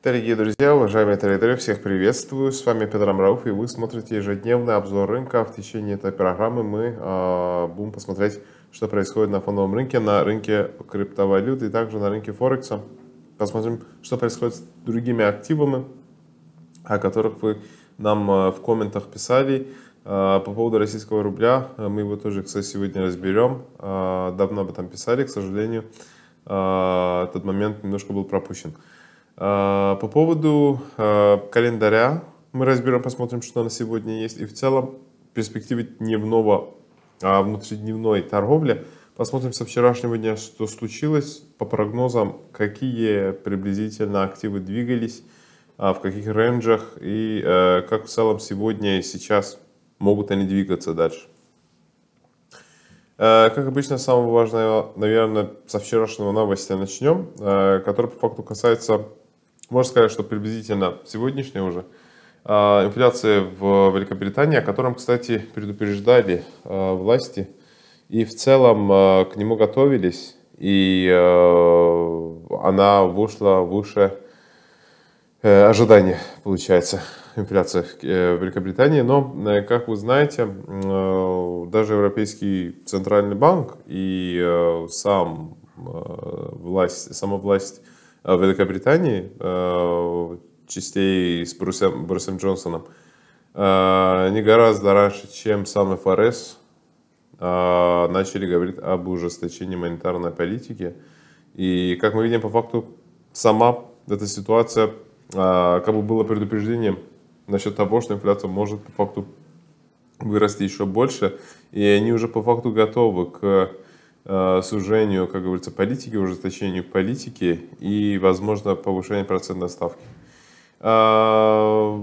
Дорогие друзья, уважаемые трейдеры, всех приветствую. С вами Петр Амрауф, и вы смотрите ежедневный обзор рынка. В течение этой программы мы э, будем посмотреть, что происходит на фондовом рынке, на рынке криптовалют и также на рынке Форекса. Посмотрим, что происходит с другими активами, о которых вы нам а, в комментах писали. А, по поводу российского рубля, мы его тоже, кстати, сегодня разберем. Давно об этом писали, к сожалению, этот момент немножко был пропущен. А, по поводу а, календаря мы разберем, посмотрим, что на сегодня есть. И в целом перспективы дневного, а внутридневной торговли. Посмотрим со вчерашнего дня, что случилось. По прогнозам, какие приблизительно активы двигались, а, в каких рейнджах и как в целом сегодня и сейчас могут они двигаться дальше. Как обычно, самое важное, наверное, со вчерашнего новости начнем, которое по факту касается можно сказать, что приблизительно сегодняшняя уже а, инфляция в Великобритании, о котором, кстати, предупреждали а, власти и в целом а, к нему готовились, и она вышла выше э, ожидания, получается, инфляция в э, Великобритании. Но, э, как вы знаете, даже Европейский Центральный банк и сам власть, сама власть Э, в Великобритании э, частей с Брюсом, Брюсом Джонсоном, э, не гораздо раньше, чем сам ФРС, начали говорить об ужесточении монетарной политики. И, как мы видим, по факту, сама эта ситуация, как бы было предупреждением насчет того, что инфляция может по факту вырасти еще больше, и они уже по факту готовы к Э, сужению, как говорится, политики, ужесточению политики и, возможно, повышению процентной ставки. А,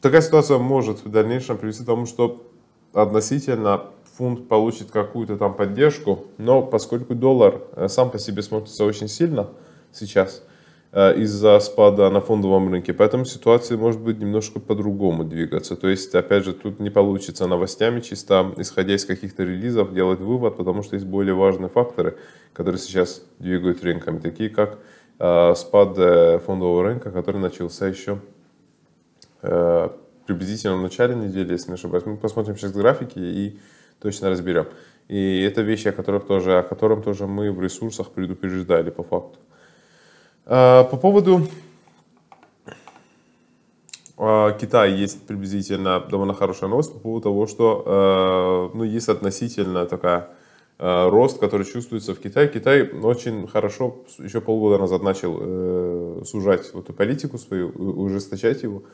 такая ситуация может в дальнейшем привести к тому, что относительно фунт получит какую-то там поддержку, но поскольку доллар э, сам по себе смотрится очень сильно сейчас – Э, из-за спада на фондовом рынке. Поэтому ситуация может быть немножко по-другому двигаться. То есть, опять же, тут не получится новостями чисто, исходя из каких-то релизов, делать вывод, потому что есть более важные факторы, которые сейчас двигают рынками, такие как э, спад э, фондового рынка, который начался еще приблизительно в начале недели, если не ошибаюсь. Мы посмотрим сейчас графики и точно разберем. И это вещи, о которых тоже, о котором тоже мы в ресурсах предупреждали по факту. Э, по поводу э, Китая есть приблизительно довольно хорошая новость по поводу того, что э, ну, есть относительно такая рост, который чувствуется в Китае. Китай очень хорошо еще полгода назад начал сужать вот эту политику свою, ужесточать его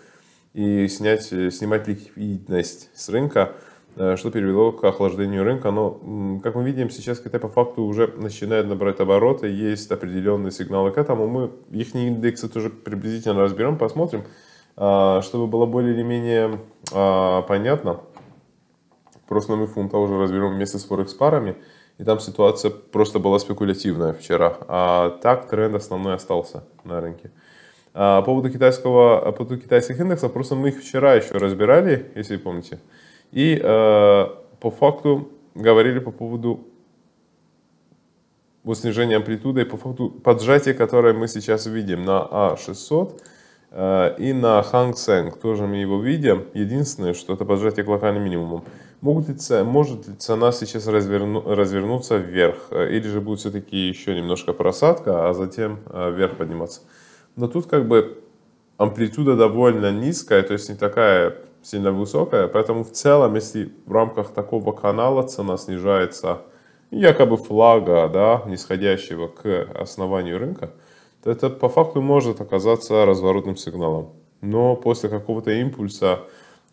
и снять, снимать ликвидность с рынка. Э, что перевело к охлаждению рынка. Но, как мы видим, сейчас Китай по факту уже начинает набрать обороты, есть определенные сигналы к этому. Мы их индексы тоже приблизительно разберем, посмотрим, а, чтобы было более или менее а, понятно. Просто мы фунта уже разберем вместе с форекс-парами. И там ситуация просто была спекулятивная вчера. А так тренд основной остался на рынке. А, по поводу, китайского, по поводу китайских индексов, просто мы их вчера еще разбирали, если помните. И э, по факту говорили по поводу вот снижения амплитуды и по факту поджатия, которое мы сейчас видим на А600 э, и на Hang Seng. Тоже мы его видим. Единственное, что это поджатие к локальным минимумам. Могут ли, может ли цена сейчас разверну, развернуться вверх? Э, или же будет все-таки еще немножко просадка, а затем э, вверх подниматься? Но тут как бы амплитуда довольно низкая, то есть не такая сильно высокая, поэтому в целом, если в рамках такого канала цена снижается якобы флага, да, нисходящего к основанию рынка, то это по факту может оказаться разворотным сигналом. Но после какого-то импульса,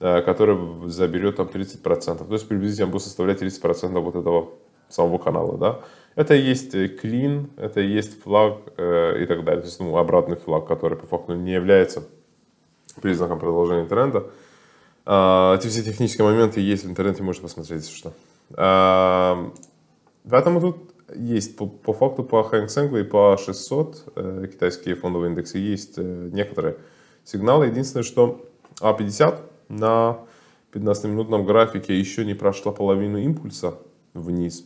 э, который заберет там 30%, то есть приблизительно будет составлять 30% вот этого самого канала, да, это есть э, клин, это есть флаг э, и так далее, то есть ну, обратный флаг, который по факту не является признаком продолжения тренда, а, эти все технические моменты есть в интернете, можете посмотреть, если что. Поэтому а, тут есть по, по факту по Hang Seng и по 600 э, китайские фондовые индексы есть э, некоторые сигналы. Единственное, что А50 на 15-минутном графике еще не прошла половину импульса вниз.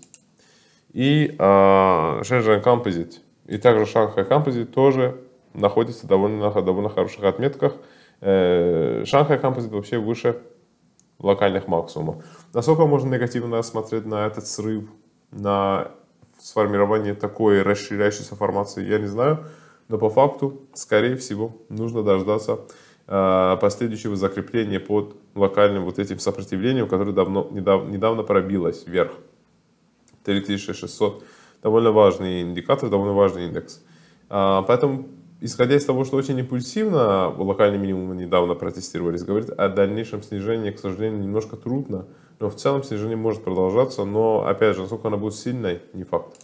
И э, Shenzhen Composite и также Shanghai Composite тоже находится довольно, на довольно хороших отметках. Шанхай кампус это вообще выше локальных максимумов. Насколько можно негативно смотреть на этот срыв, на сформирование такой расширяющейся формации, я не знаю. Но по факту, скорее всего, нужно дождаться э, последующего закрепления под локальным вот этим сопротивлением, которое давно, недавно, недавно пробилось вверх. 3600 довольно важный индикатор, довольно важный индекс. Э, поэтому исходя из того, что очень импульсивно локальные минимумы недавно протестировались, говорит о дальнейшем снижении, к сожалению, немножко трудно. Но в целом снижение может продолжаться, но, опять же, насколько оно будет сильной, не факт.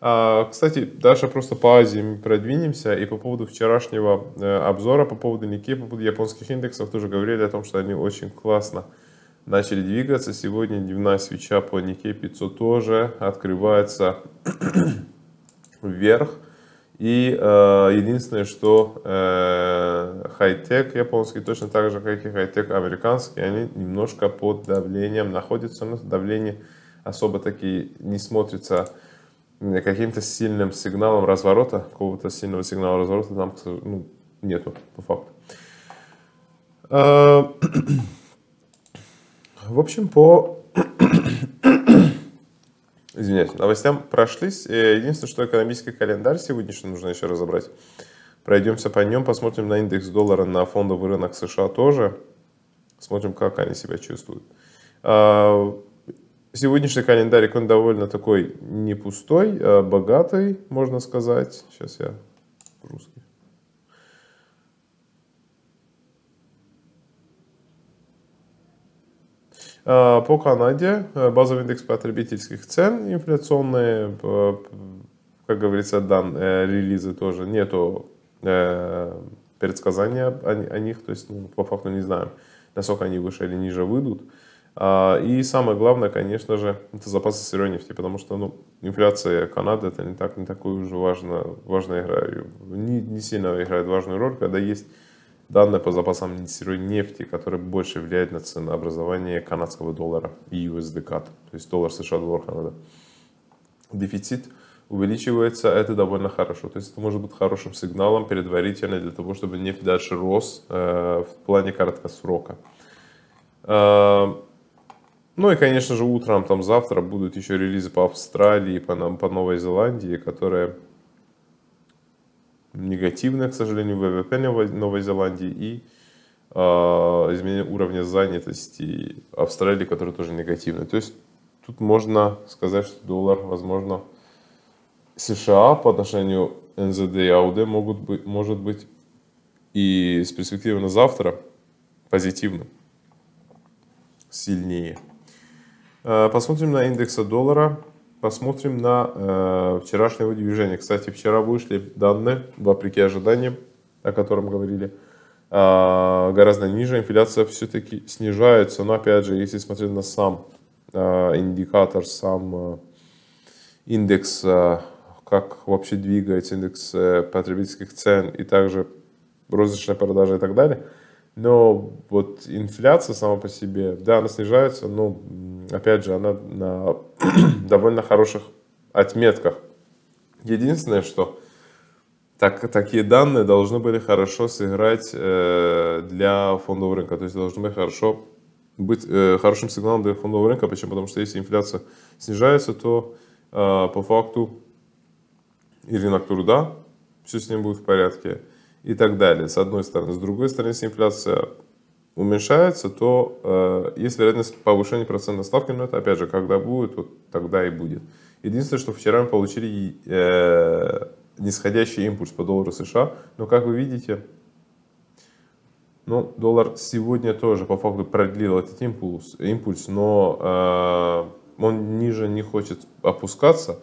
А, кстати, дальше просто по Азии продвинемся. И по поводу вчерашнего э, обзора, по поводу Nikkei, по поводу японских индексов, тоже говорили о том, что они очень классно начали двигаться. Сегодня дневная свеча по Nikkei 500 тоже открывается вверх. И э, единственное, что э, хай-тек японский точно так же, как и хай-тек американский, они немножко под давлением находятся, но ну, давление особо таки не смотрится каким-то сильным сигналом разворота, какого-то сильного сигнала разворота там ну, нету, по факту. Э, в общем, по извиняюсь, новостям прошлись. Э, единственное, что экономический календарь сегодняшний нужно еще разобрать. Пройдемся по нем, посмотрим на индекс доллара, на фондовый рынок США тоже. Смотрим, как они себя чувствуют. А, сегодняшний календарь, он довольно такой не пустой, а богатый, можно сказать. Сейчас я русский Э, по Канаде э, базовый индекс потребительских цен, инфляционные, э, как говорится, данные релизы тоже нету предсказания о, них, то есть ну, по факту не знаем, насколько они выше или ниже выйдут. А, и самое главное, конечно же, это запасы сырой нефти, потому что ну, инфляция Канады это не, так, не такую уже важно, важная игра, не, не сильно играет важную роль, когда есть данные по запасам несируемой нефти, которые больше влияют на ценообразование канадского доллара и USD CAD, то есть доллар США, доллар Канада. Дефицит увеличивается, а это довольно хорошо. То есть это может быть хорошим сигналом предварительно для того, чтобы нефть дальше рос э, в плане краткосрока. Э, ну и, конечно же, утром, там завтра будут еще релизы по Австралии, по, по Новой Зеландии, которые негативное, к сожалению, ВВП Новой Зеландии и э, изменение уровня занятости Австралии, которое тоже негативное. То есть тут можно сказать, что доллар, возможно, США по отношению НЗД и АУД могут быть, может быть и с перспективы на завтра позитивным, сильнее. А, посмотрим на индексы доллара посмотрим на э, вчерашнее выдвижение. Кстати, вчера вышли данные, вопреки ожиданиям, о котором говорили, э, гораздо ниже. Инфляция все-таки снижается, но опять же, если смотреть на сам э, индикатор, сам э, индекс, э, как вообще двигается индекс э, потребительских цен и также розничная продажа и так далее – но вот инфляция сама по себе, да, она снижается, но, опять же, она на довольно хороших отметках. Единственное, что так, такие данные должны были хорошо сыграть э, для фондового рынка, то есть должны были хорошо быть э, хорошим сигналом для фондового рынка. Почему? Потому что если инфляция снижается, то э, по факту и рынок труда, все с ним будет в порядке, и так далее. С одной стороны. С другой стороны, если инфляция уменьшается, то э, есть вероятность повышения процентной ставки, но это опять же, когда будет, вот тогда и будет. Единственное, что вчера мы получили э, нисходящий импульс по доллару США, но как вы видите, ну, доллар сегодня тоже по факту продлил этот импульс, импульс но э, он ниже не хочет опускаться.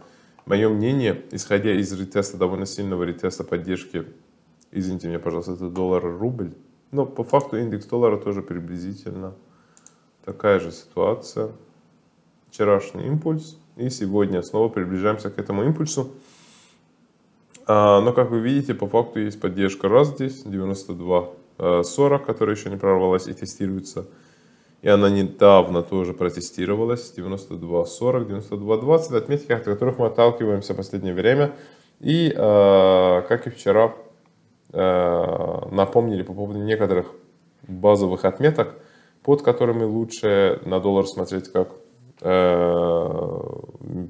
Мое мнение, исходя из ретеста, довольно сильного ретеста поддержки Извините меня, пожалуйста, это доллар-рубль. Но по факту индекс доллара тоже приблизительно такая же ситуация. Вчерашний импульс. И сегодня снова приближаемся к этому импульсу. А, но, как вы видите, по факту есть поддержка раз здесь, 92.40, которая еще не прорвалась и тестируется. И она недавно тоже протестировалась, 92.40, 92.20, отметки, от которых мы отталкиваемся в последнее время. И, а, как и вчера, Э, напомнили по поводу некоторых базовых отметок, под которыми лучше на доллар смотреть как э,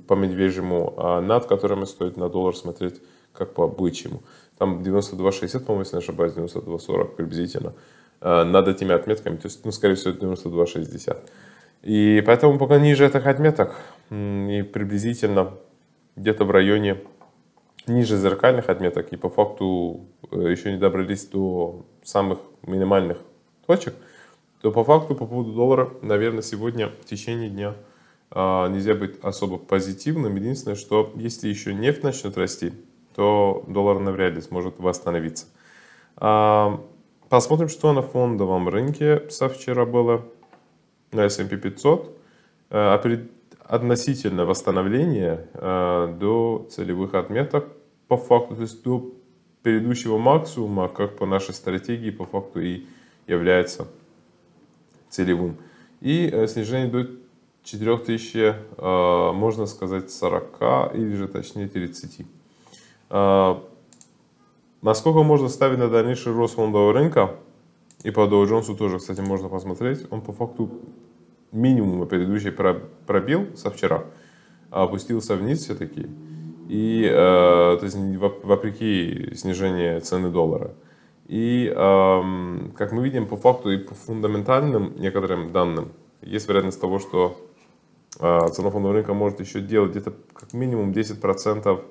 по медвежьему, а над которыми стоит на доллар смотреть как по бычьему. Там 92.60, по-моему, если не ошибаюсь, 92.40 приблизительно. Э, над этими отметками, то есть, ну, скорее всего, 92.60. И поэтому пока ниже этих отметок и приблизительно где-то в районе ниже зеркальных отметок и по факту э, еще не добрались до самых минимальных точек, то по факту по поводу доллара, наверное, сегодня в течение дня а, нельзя быть особо позитивным. Единственное, что если еще нефть начнет расти, то доллар навряд ли сможет восстановиться. А, посмотрим, что на фондовом рынке со вчера было на S&P 500 относительно восстановления э, до целевых отметок по факту, то есть до предыдущего максимума, как по нашей стратегии по факту и является целевым. И э, снижение до 4000, э, можно сказать, 40 или же точнее 30. Э, насколько можно ставить на дальнейший рост фондового рынка? И по Dow Jones тоже, кстати, можно посмотреть. Он по факту минимума предыдущий пробил со вчера, а опустился вниз все-таки. И, э, то есть, вопреки снижению цены доллара. И, эм, как мы видим, по факту и по фундаментальным некоторым данным, есть вероятность того, что э, цена фондового рынка может еще делать где-то как минимум 10%,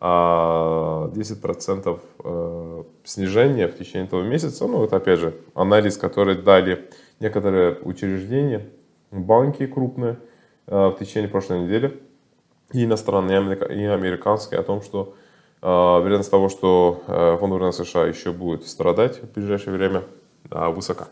э, 10 э, снижения в течение этого месяца. Ну, вот опять же, анализ, который дали некоторые учреждения, банки крупные э, в течение прошлой недели, и иностранные, и американские, о том, что э, вероятность того, что э, фондовый рынок США еще будет страдать в ближайшее время, высока.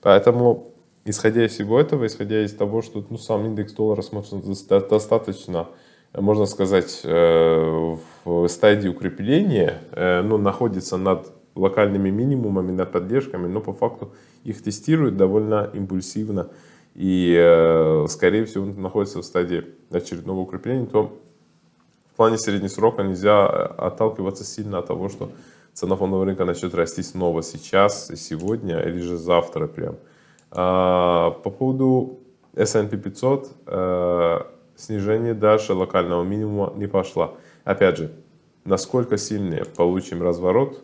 Поэтому, исходя из всего этого, исходя из того, что ну, сам индекс доллара смотрится достаточно, можно сказать, в стадии укрепления, ну, находится над локальными минимумами, над поддержками, но по факту их тестируют довольно импульсивно и, э, скорее всего, находится в стадии очередного укрепления, то в плане среднесрока нельзя э, отталкиваться сильно от того, что цена фондового рынка начнет расти снова сейчас, сегодня или же завтра прям. А, по поводу S&P 500 э, снижение дальше локального минимума не пошло. Опять же, насколько сильнее получим разворот,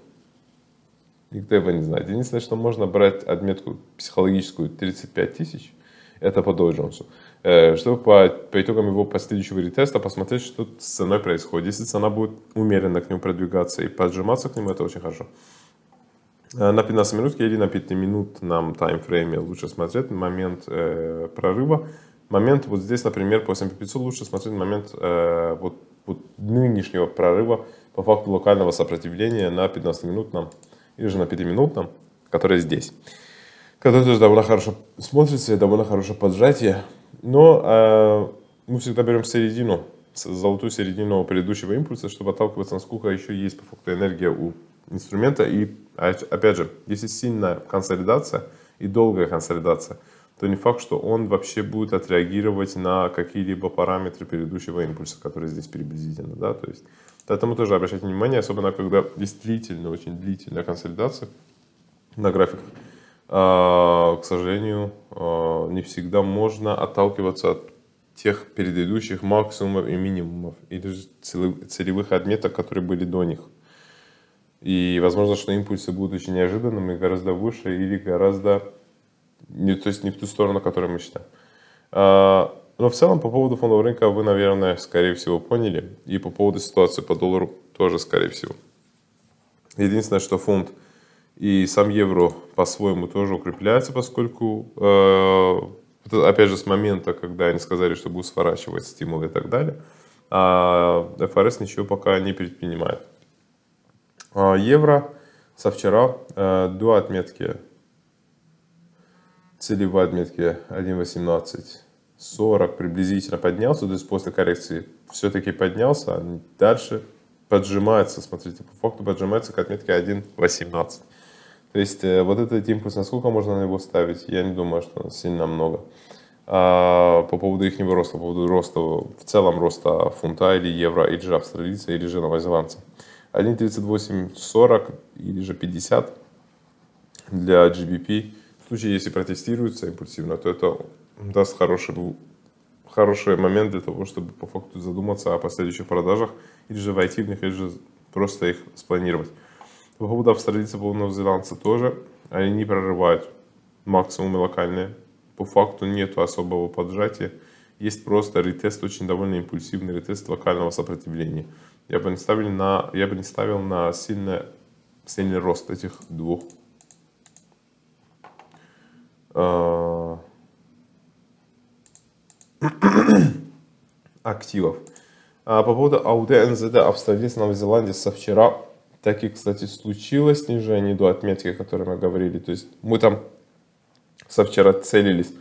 никто его не знает. Единственное, что можно брать отметку психологическую 35 тысяч, это по Dow Jones. Э, чтобы по, по итогам его последующего ретеста посмотреть, что с ценой происходит. Если цена будет умеренно к нему продвигаться и поджиматься к нему, это очень хорошо. Э, на 15 минут или на 5 минут нам таймфрейме лучше смотреть момент э, прорыва. Момент вот здесь, например, по S&P 500 лучше смотреть момент э, вот, вот нынешнего прорыва по факту локального сопротивления на 15 минутном или же на 5 минутном, который здесь которое тоже довольно хорошо смотрится довольно хорошо поджатие. Но э, мы всегда берем середину, золотую середину предыдущего импульса, чтобы отталкиваться, насколько еще есть по факту энергия у инструмента. И опять же, если сильная консолидация и долгая консолидация, то не факт, что он вообще будет отреагировать на какие-либо параметры предыдущего импульса, который здесь приблизительно. Да? То есть, поэтому тоже обращайте внимание, особенно когда есть длительная, очень длительная консолидация на графиках а, к сожалению, а, не всегда можно отталкиваться от тех предыдущих максимумов и минимумов, или же целевых отметок, которые были до них. И возможно, что импульсы будут очень неожиданными, гораздо выше или гораздо... Не, то есть не в ту сторону, которую мы считаем. А, но в целом по поводу фондового рынка вы, наверное, скорее всего поняли. И по поводу ситуации по доллару тоже, скорее всего. Единственное, что фунт... И сам евро по-своему тоже укрепляется, поскольку, э, опять же, с момента, когда они сказали, что будут сворачивать стимулы и так далее, а ФРС ничего пока не предпринимает. А евро со вчера э, до отметки, целевой отметки 1.1840 приблизительно поднялся, то есть после коррекции все-таки поднялся, а дальше поджимается, смотрите, по факту поджимается к отметке 1.18. То есть э, вот этот импульс, насколько можно на него ставить, я не думаю, что сильно много. А по поводу их роста, по поводу роста, в целом роста фунта или евро, или же австралийца, или же новозеландца. 1.3840 или же 50 для GBP. В случае, если протестируется импульсивно, то это даст хороший, хороший момент для того, чтобы по факту задуматься о последующих продажах, или же войти в них, или же просто их спланировать. Погода австралийцев и новозеландца тоже. Они не прорывают максимумы локальные. По факту нет особого поджатия. Есть просто ретест, очень довольно импульсивный ретест локального сопротивления. Я бы не ставил на, я бы не ставил на сильный сильный рост этих двух а. активов. А по поводу АУД НЗД австралийцы Новой Зеландии со вчера так и, кстати, случилось снижение до отметки, о которой мы говорили. То есть мы там со вчера целились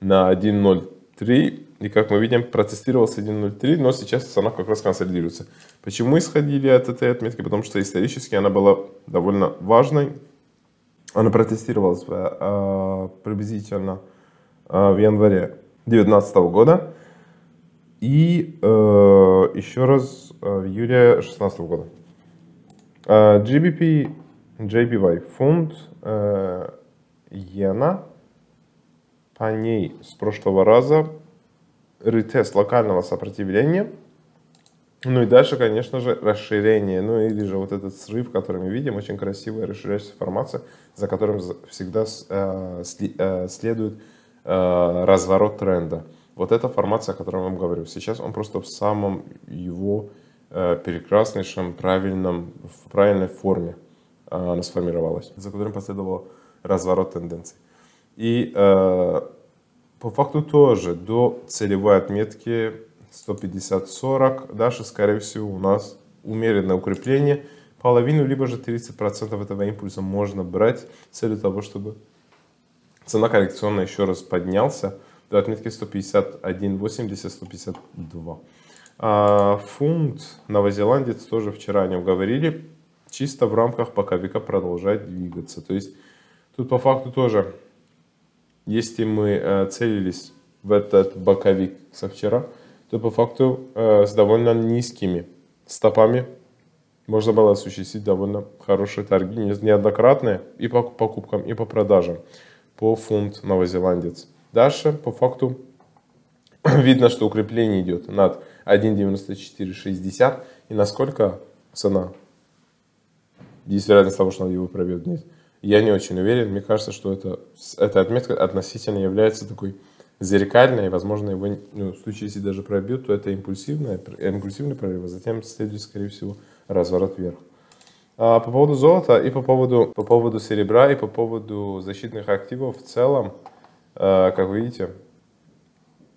на 1.03, и как мы видим, протестировался 1.03, но сейчас она как раз консолидируется. Почему мы исходили от этой отметки? Потому что исторически она была довольно важной. Она протестировалась э, а, приблизительно э, в январе 2019 года и э, еще раз в июле 2016 года. GBP, JPY, фунт, иена. По ней с прошлого раза ретест локального сопротивления. Ну и дальше, конечно же, расширение. Ну или же вот этот срыв, который мы видим, очень красивая расширяющаяся формация, за которым всегда э, э, следует э, разворот тренда. Вот эта формация, о которой я вам говорю. Сейчас он просто в самом его Э, прекраснейшем, правильном, в правильной форме а, она сформировалась, за которым последовал разворот тенденций. И э, по факту тоже до целевой отметки 150-40 дальше, скорее всего, у нас умеренное укрепление. Половину, либо же 30% этого импульса можно брать с целью того, чтобы цена коррекционная еще раз поднялся до отметки 151 80 152 а, фунт новозеландец тоже вчера о нем говорили. Чисто в рамках боковика продолжать двигаться. То есть тут по факту тоже, если мы э, целились в этот боковик со вчера, то по факту э, с довольно низкими стопами можно было осуществить довольно хорошие торги, неоднократные, и по покупкам, и по продажам, по фунт новозеландец. Дальше, по факту, видно, что укрепление идет над 1.9460. И насколько цена? Есть вероятность того, что он его пробьет вниз. Я не очень уверен. Мне кажется, что это, эта отметка относительно является такой зеркальной. Возможно, его ну, в случае, если даже пробьют, то это импульсивное, импульсивный прорыв. А затем следует, скорее всего, разворот вверх. А по поводу золота и по поводу, по поводу серебра и по поводу защитных активов в целом, э, как вы видите,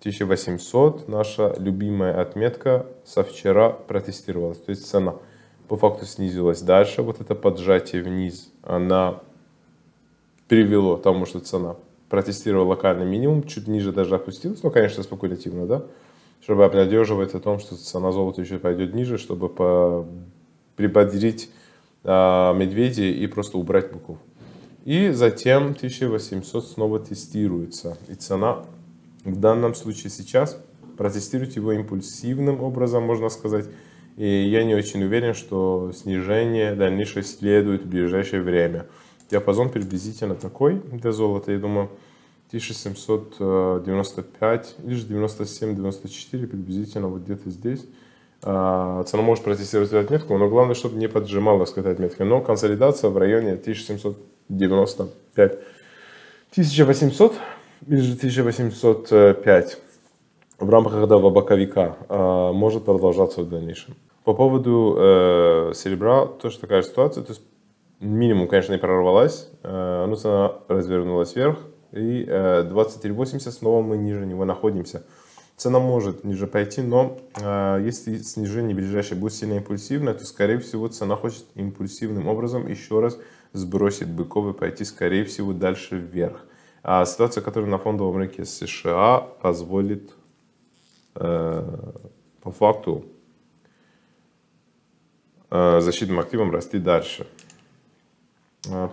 1800 наша любимая отметка со вчера протестировалась. То есть цена по факту снизилась дальше. Вот это поджатие вниз, она привело к тому, что цена протестировала локальный минимум, чуть ниже даже опустилась, но, ну, конечно, спекулятивно, да, чтобы обнадеживать о том, что цена золота еще пойдет ниже, чтобы по... приподерить э, а, медведя и просто убрать быков. И затем 1800 снова тестируется, и цена в данном случае сейчас протестировать его импульсивным образом, можно сказать. И я не очень уверен, что снижение дальнейшее следует в ближайшее время. Диапазон приблизительно такой для золота, я думаю, 1795 э, или же 97-94 приблизительно вот где-то здесь. А, цена может протестировать эту отметку, но главное, чтобы не поджималась к этой отметке. Но консолидация в районе 1795 1800 Биржа 1805 в рамках этого боковика а, может продолжаться в дальнейшем. По поводу э, серебра, тоже такая ситуация. То есть минимум, конечно, не прорвалась, э, но цена развернулась вверх. И э, 23.80 снова мы ниже него находимся. Цена может ниже пойти, но э, если снижение ближайшее будет сильно импульсивное, то, скорее всего, цена хочет импульсивным образом еще раз сбросить быков и пойти, скорее всего, дальше вверх. А ситуация, которая на фондовом рынке США позволит э, по факту э, защитным активам расти дальше.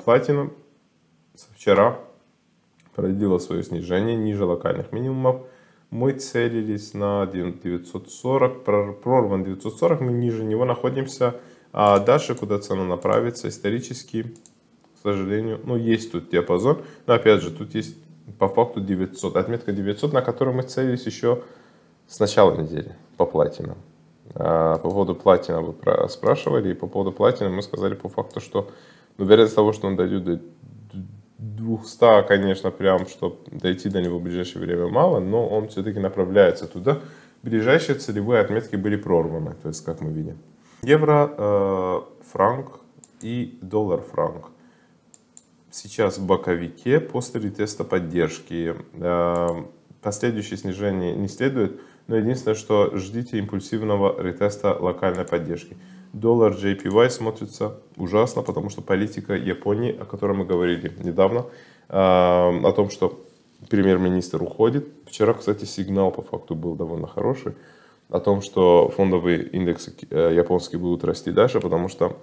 Платина со вчера продлила свое снижение ниже локальных минимумов. Мы целились на 940, прорван 940, мы ниже него находимся. А дальше, куда цена направится, исторически к сожалению, ну, есть тут диапазон, но, опять же, тут есть по факту 900, отметка 900, на которой мы целились еще с начала недели по платинам. А по поводу платина вы спрашивали, и по поводу платина мы сказали по факту, что ну, вероятность того, что он дойдет до 200, конечно, прям, чтобы дойти до него в ближайшее время мало, но он все-таки направляется туда. Ближайшие целевые отметки были прорваны, то есть, как мы видим. Евро, э, франк и доллар-франк сейчас в боковике после ретеста поддержки. Э, последующее снижение не следует, но единственное, что ждите импульсивного ретеста локальной поддержки. Доллар JPY смотрится ужасно, потому что политика Японии, о которой мы говорили недавно, э, о том, что премьер-министр уходит. Вчера, кстати, сигнал по факту был довольно хороший о том, что фондовые индексы э, японские будут расти дальше, потому что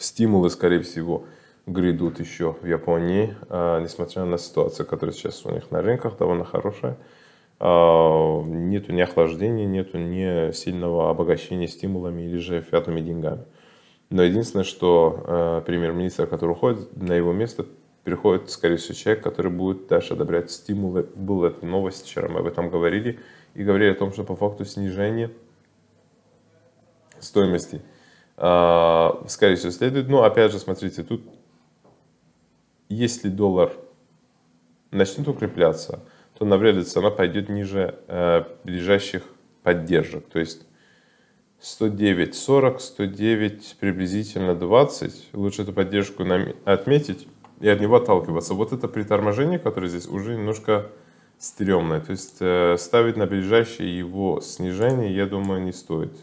стимулы, скорее всего, грядут еще в Японии, а, несмотря на ситуацию, которая сейчас у них на рынках довольно хорошая. А, нету ни охлаждения, нету ни сильного обогащения стимулами или же фиатными деньгами. Но единственное, что а, премьер-министр, который уходит, на его место приходит, скорее всего, человек, который будет дальше одобрять стимулы. Была эта новость, вчера мы об этом говорили, и говорили о том, что по факту снижение стоимости, скорее всего, следует. Но опять же, смотрите, тут если доллар начнет укрепляться, то навряд ли цена пойдет ниже э, ближайших поддержек. То есть 109, 40, 109, приблизительно 20. Лучше эту поддержку отметить и от него отталкиваться. Вот это приторможение, которое здесь уже немножко стрёмное. То есть э, ставить на ближайшее его снижение, я думаю, не стоит.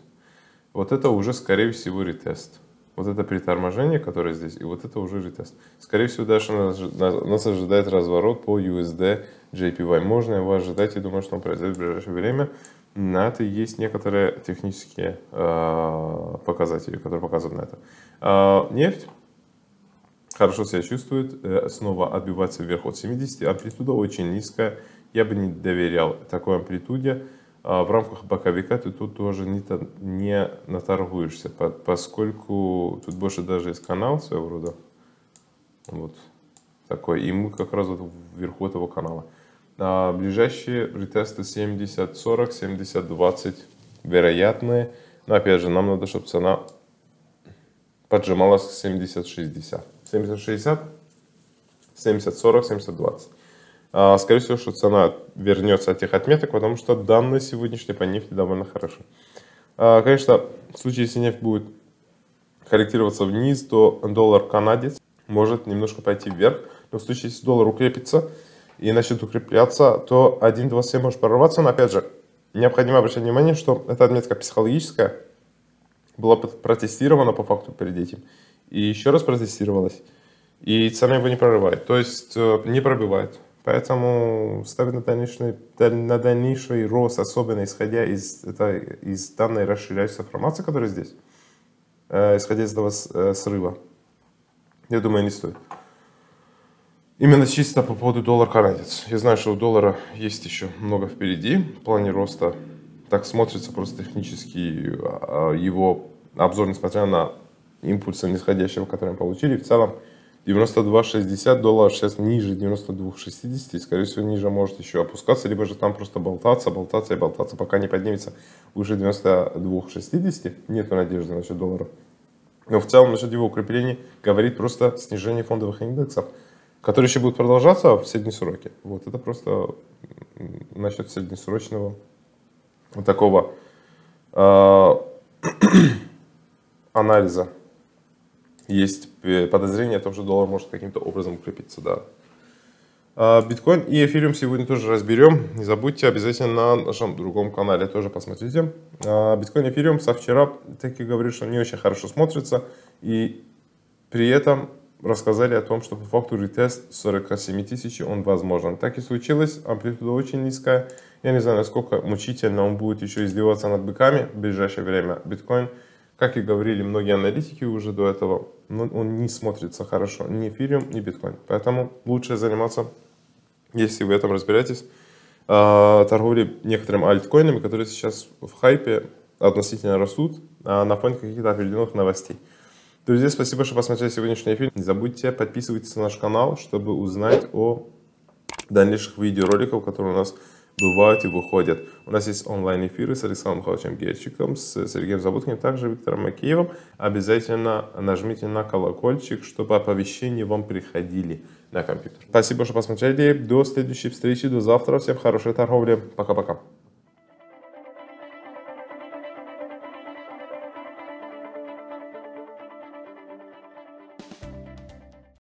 Вот это уже, скорее всего, ретест вот это приторможение, которое здесь, и вот это уже ретест. Скорее всего, дальше нас, ожидает разворот по USD JPY. Можно его ожидать, и думаю, что он произойдет в ближайшее время. На это есть некоторые технические э, показатели, которые показывают на это. Э, нефть хорошо себя чувствует, э, снова отбивается вверх от 70, амплитуда очень низкая. Я бы не доверял такой амплитуде а, в рамках боковика ты тут тоже не, не наторгуешься, поскольку тут больше даже есть канал своего рода. Вот такой. И мы как раз вот вверху этого канала. А ближайшие ретесты 70-40, 70-20 вероятные. Но опять же, нам надо, чтобы цена поджималась к 70-60. 70-60, 70-40, 70-20. А, скорее всего, что цена вернется от тех отметок, потому что данные сегодняшние по нефти довольно хороши. А, конечно, в случае, если нефть будет корректироваться вниз, то доллар-канадец может немножко пойти вверх. Но в случае, если доллар укрепится и начнет укрепляться, то 1.27 может прорваться. Но опять же, необходимо обращать внимание, что эта отметка психологическая была протестирована по факту перед этим. И еще раз протестировалась. И цена его не прорывает, то есть э, не пробивает. Поэтому ставить на дальнейший, на дальнейший рост, особенно исходя из, этой из данной расширяющейся формации, которая здесь, э, исходя из этого э, срыва, я думаю, не стоит. Именно чисто по поводу доллар-канадец. Я знаю, что у доллара есть еще много впереди в плане роста. Так смотрится просто технически а, а, его обзор, несмотря на импульсы нисходящего, которые мы получили. В целом, 92,60 долларов сейчас ниже 92,60 скорее всего, ниже может еще опускаться, либо же там просто болтаться, болтаться и болтаться, пока не поднимется выше 92,60. Нету надежды насчет доллара. Но в целом насчет его укрепления говорит просто снижение фондовых индексов, которые еще будут продолжаться в среднесроке. Вот это просто насчет среднесрочного вот такого э анализа есть э, подозрение о том, что доллар может каким-то образом укрепиться, да. А, биткоин и эфириум сегодня тоже разберем. Не забудьте обязательно на нашем другом канале тоже посмотрите. А, биткоин и эфириум со вчера, так и говорю, что не очень хорошо смотрится. И при этом рассказали о том, что по факту ретест 47 тысяч он возможен. Так и случилось, амплитуда очень низкая. Я не знаю, насколько мучительно он будет еще издеваться над быками в ближайшее время. Биткоин как и говорили многие аналитики уже до этого, ну, он не смотрится хорошо ни эфириум, ни биткоин. Поэтому лучше заниматься, если вы в этом разбираетесь, а, торговли некоторыми альткоинами, которые сейчас в хайпе относительно растут а, на фоне каких-то определенных новостей. Друзья, спасибо, что посмотрели сегодняшний фильм. Не забудьте подписывайтесь на наш канал, чтобы узнать о дальнейших видеороликов, которые у нас бывают и выходят. У нас есть онлайн-эфиры с Александром Михайловичем Герчиком, с Сергеем Заботкиным, также Виктором Макеевым. Обязательно нажмите на колокольчик, чтобы оповещения вам приходили на компьютер. Спасибо, что посмотрели. До следующей встречи, до завтра. Всем хорошей торговли. Пока-пока.